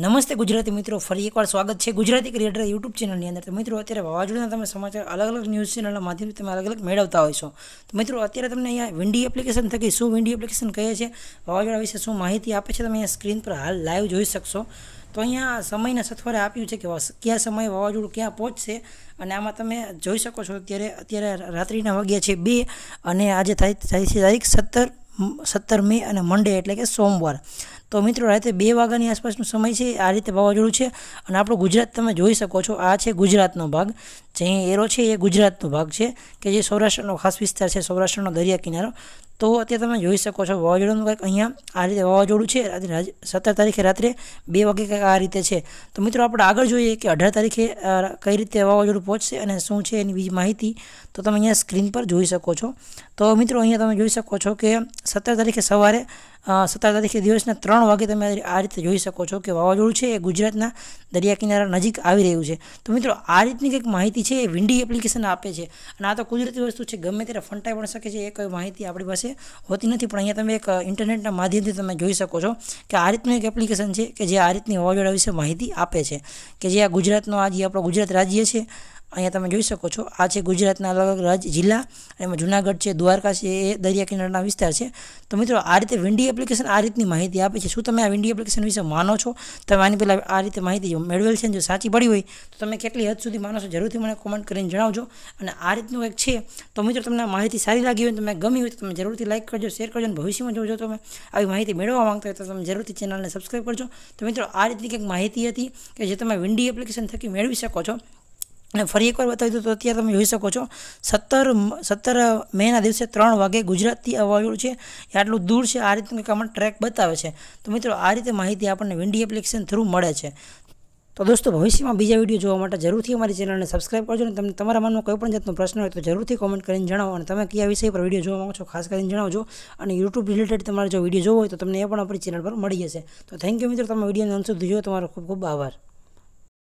નમસ્તે ગુજરાતી મિત્રો ફરી એકવાર સ્વાગત છે ગુજરાતી ક્રિએટર યુટ્યુબ ચેનલની અંદર તો મિત્રો અત્યારે વાવાઝોડાના તમે સમાચાર અલગ અલગ ન્યૂઝ ચેનલના માધ્યમથી તમે અલગ અલગ મેળવતા હોય છો તો મિત્રો અત્યારે તમને અહીંયા વિન્ડી એપ્લિકેશન થકી શું વિન્ડી એપ્લિકેશન કહે છે વાવાઝોડા વિશે શું માહિતી આપે છે તમે અહીંયા સ્ક્રીન પર હાલ લાઈવ જોઈ શકશો તો અહીંયા સમયના સથવારે આપ્યું છે કે કયા સમયે વાવાઝોડું ક્યાં પહોંચશે અને આમાં તમે જોઈ શકો છો અત્યારે અત્યારે રાત્રિના વાગ્યા છે બે અને આજે થાય છે તારીખ સત્તર સત્તર મે અને મંડે એટલે કે સોમવાર તો મિત્રો રાતે બે વાગ્યાની આસપાસનો સમય છે આ રીતે વાવાઝોડું છે અને આપણું ગુજરાત તમે જોઈ શકો છો આ છે ગુજરાતનો ભાગ જે એરો છે એ ગુજરાતનો ભાગ છે કે જે સૌરાષ્ટ્રનો ખાસ વિસ્તાર છે સૌરાષ્ટ્રનો દરિયા કિનારો તો અત્યારે તમે જોઈ શકો છો વાવાઝોડાનું કંઈક અહીંયા આ રીતે વાવાઝોડું છે સત્તર તારીખે રાત્રે બે વાગે કંઈક આ રીતે છે તો મિત્રો આપણે આગળ જોઈએ કે અઢાર તારીખે કઈ રીતે વાવાઝોડું પહોંચશે અને શું છે એની બીજી માહિતી તો તમે અહીંયા સ્ક્રીન પર જોઈ શકો છો તો મિત્રો અહીંયા તમે જોઈ શકો છો કે સત્તર તારીખે સવારે સત્તર તારીખે દિવસના ત્રણ વાગે તમે આ રીતે જોઈ શકો છો કે વાવાઝોડું છે એ ગુજરાતના દરિયા કિનારા નજીક આવી રહ્યો છે તો મિત્રો આ રીતની એક માહિતી છે વિંડી એપ્લિકેશન આપે છે અને આ તો ગુજરાતી વસ્તુ છે ગમે તેરા ફંટાઈ બની શકે છે એક માહિતી આપણી પાસે હોતી નથી પણ અહીંયા તમે એક ઇન્ટરનેટના માધ્યમથી તમે જોઈ શકો છો કે આ રીતની એક એપ્લિકેશન છે કે જે આ રીતની ઓવરવ્યુ છે માહિતી આપે છે કે જે આ ગુજરાતનો આજી આપણો ગુજરાત રાજ્ય છે અહીંયા તમે જોઈ શકો છો આ છે ગુજરાતના અલગ રાજ જિલ્લા અને જૂનાગઢ છે દ્વારકા છે એ દરિયા કિનારાનો વિસ્તાર છે તો મિત્રો આ રીતે વિંડી એપ્લિકેશન આ રીતની માહિતી આપે છે શું તમે આ વિંડી એપ્લિકેશન વિશે માનો છો તો મને પહેલા આ રીતે માહિતી મેળવેલ છે જો સાચી પડી હોય તો તમે કેટલી હદ સુધી માનો છો જરૂરથી મને કોમેન્ટ કરીને જણાવજો અને આ રીતનું એક છે તો મિત્રો તમને માહિતી સારી લાગી હોય તમે ગમી હોય તો તમે જરૂરથી લાઇક કરજો શેર કરજો અને ભવિષ્યમાં જોજો તમે આવી માહિતી મેળવવા માંગતા હોય તો તમે જરૂરથી ચેનલને સબસ્ક્રાઈબ કરજો તો મિત્રો આ રીતની કંઈક માહિતી હતી કે જે તમે વિન્ડી એપ્લિકેશન થકી મેળવી શકો છો અને ફરી એકવાર બતાવી દઉં તો અત્યારે તમે જોઈ શકો છો સત્તર સત્તર મેના દિવસે ત્રણ વાગે ગુજરાતથી અવાયું છે એ આટલું દૂર છે આ રીતનું કંઈક ટ્રેક બતાવે છે તો મિત્રો આ રીતે માહિતી આપણને વિન્ડી એપ્લિકેશન થ્રુ મળે છે તો દોસ્તો ભવિષ્યમાં બીજા વિડીયો જોવા માટે જરૂરથી અમારી ચેનલને સબસ્ક્રાઈબ કરજો અને તમને તમારા મનમાં કોઈ પણ જાતનો પ્રશ્ન હોય તો જરૂરથી કોમેન્ટ કરીને જણાવો અને તમે કયા વિષય પર વિડીયો જોવા માગો છો ખાસ કરીને જણાવજો અને યુટ્યુબ રિલેટેડ તમારે જો વિડીયો જોવો હોય તો તમને એ પણ આપણી ચેનલ પર મળી જશે તો થેન્ક યુ મિત્રો તમે વિડીયોને અંત જોયો તમારો ખૂબ ખૂબ આભાર